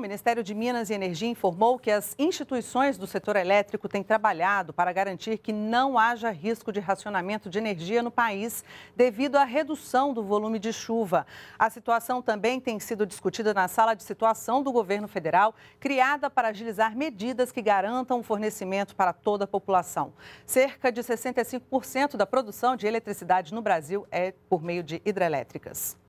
O Ministério de Minas e Energia informou que as instituições do setor elétrico têm trabalhado para garantir que não haja risco de racionamento de energia no país devido à redução do volume de chuva. A situação também tem sido discutida na sala de situação do governo federal, criada para agilizar medidas que garantam o fornecimento para toda a população. Cerca de 65% da produção de eletricidade no Brasil é por meio de hidrelétricas.